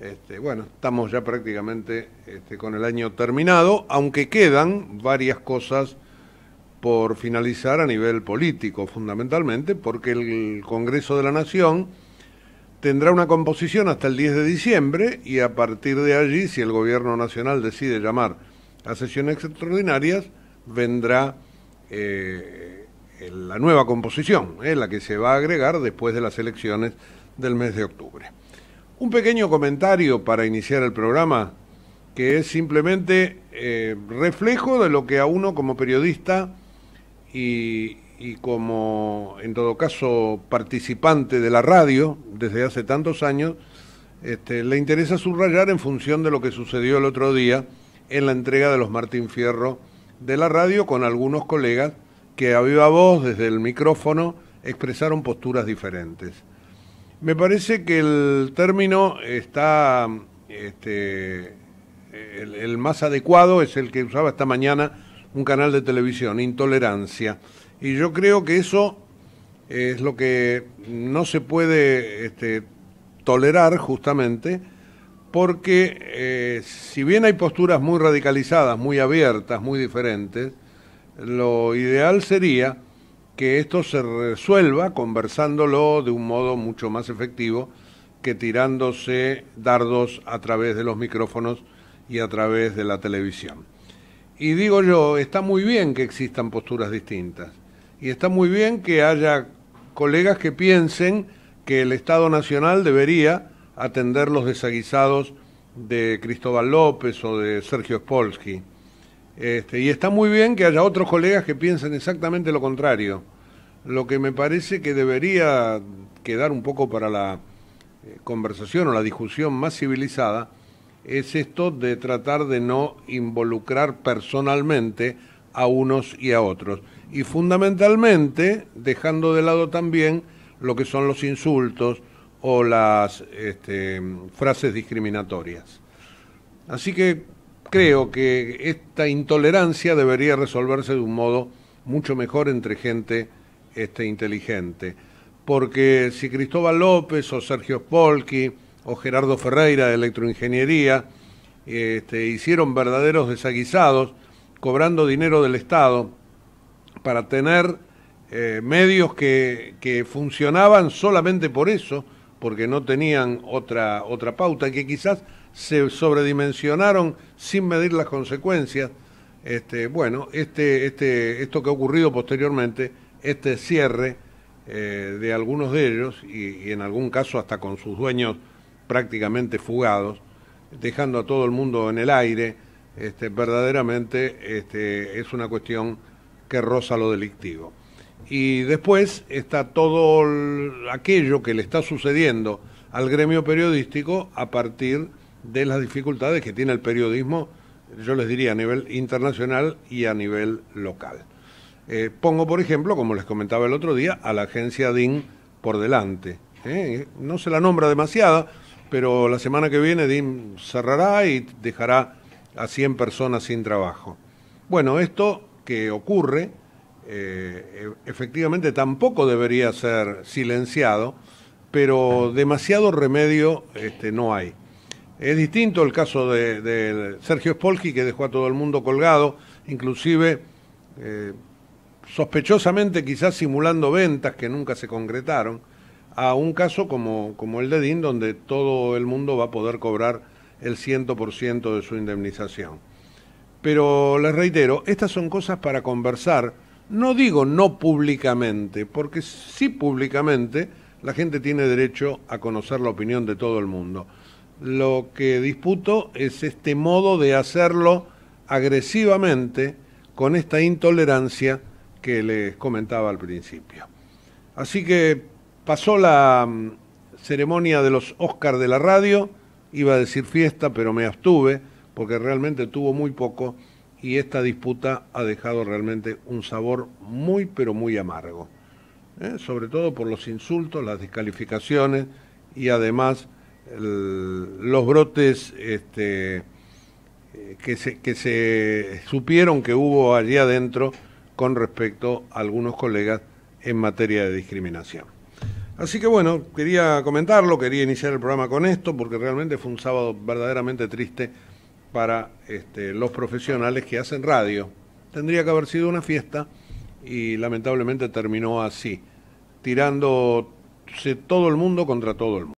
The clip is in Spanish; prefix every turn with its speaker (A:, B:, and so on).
A: Este, bueno, estamos ya prácticamente este, con el año terminado, aunque quedan varias cosas por finalizar a nivel político, fundamentalmente, porque el Congreso de la Nación tendrá una composición hasta el 10 de diciembre y a partir de allí, si el Gobierno Nacional decide llamar a sesiones extraordinarias, vendrá eh, la nueva composición, eh, la que se va a agregar después de las elecciones del mes de octubre. Un pequeño comentario para iniciar el programa, que es simplemente eh, reflejo de lo que a uno como periodista y, como, en todo caso, participante de la radio desde hace tantos años, este, le interesa subrayar en función de lo que sucedió el otro día en la entrega de los Martín Fierro de la radio con algunos colegas que a viva voz desde el micrófono expresaron posturas diferentes. Me parece que el término está, este, el, más adecuado es el que usaba esta mañana un canal de televisión, intolerancia. Y yo creo que eso es lo que no se puede este, tolerar justamente, porque eh, si bien hay posturas muy radicalizadas, muy abiertas, muy diferentes, lo ideal sería que esto se resuelva conversándolo de un modo mucho más efectivo que tirándose dardos a través de los micrófonos y a través de la televisión. Y digo yo, está muy bien que existan posturas distintas y está muy bien que haya colegas que piensen que el Estado Nacional debería atender los desaguisados de Cristóbal López o de Sergio Spolsky este, y está muy bien que haya otros colegas que piensen exactamente lo contrario. Lo que me parece que debería quedar un poco para la eh, conversación o la discusión más civilizada es esto de tratar de no involucrar personalmente a unos y a otros. Y fundamentalmente dejando de lado también lo que son los insultos o las este, frases discriminatorias. Así que creo que esta intolerancia debería resolverse de un modo mucho mejor entre gente este, inteligente. Porque si Cristóbal López o Sergio Spolky o Gerardo Ferreira de Electroingeniería este, hicieron verdaderos desaguisados cobrando dinero del Estado para tener eh, medios que, funcionaban solamente por eso, porque no tenían otra, otra pauta, que quizás se sobredimensionaron sin medir las consecuencias. Este, bueno, este, este, esto que ha ocurrido posteriormente, este cierre eh, de algunos de ellos, y, en algún caso hasta con sus dueños prácticamente fugados, dejando a todo el mundo en el aire, este, verdaderamente este, es una cuestión que roza lo delictivo. Y después está todo aquello que le está sucediendo al gremio periodístico a partir de las dificultades que tiene el periodismo, yo les diría a nivel internacional y a nivel local. Eh, pongo, por ejemplo, como les comentaba el otro día, a la agencia DIN por delante. ¿eh? no se la nombra demasiada, pero la semana que viene DIN cerrará y dejará a 100 personas sin trabajo. Bueno, esto que ocurre eh, e-, efectivamente tampoco debería ser silenciado, pero demasiado remedio este, no hay. Es distinto el caso de, Sergio Spolsky, que dejó a todo el mundo colgado, inclusive eh, sospechosamente quizás simulando ventas que nunca se concretaron, a un caso como, como el de DIN, donde todo el mundo va a poder cobrar el 100% de su indemnización. Pero les reitero, estas son cosas para conversar, no digo no públicamente, porque sí públicamente la gente tiene derecho a conocer la opinión de todo el mundo. Lo que disputo es este modo de hacerlo agresivamente con esta intolerancia que les comentaba al principio. Así que pasó la mm, ceremonia de los Óscar de la radio, iba a decir fiesta, pero me abstuve porque realmente tuvo muy poco y esta disputa ha dejado realmente un sabor muy pero muy amargo, ¿eh? sobre todo por los insultos, las descalificaciones y además los brotes este, que, se, supieron que hubo allí adentro con respecto a algunos colegas en materia de discriminación. Así que bueno, quería comentarlo, quería iniciar el programa con esto, porque realmente fue un sábado verdaderamente triste para este, los profesionales que hacen radio. Tendría que haber sido una fiesta y lamentablemente terminó así, tirándose todo el mundo contra todo el mundo.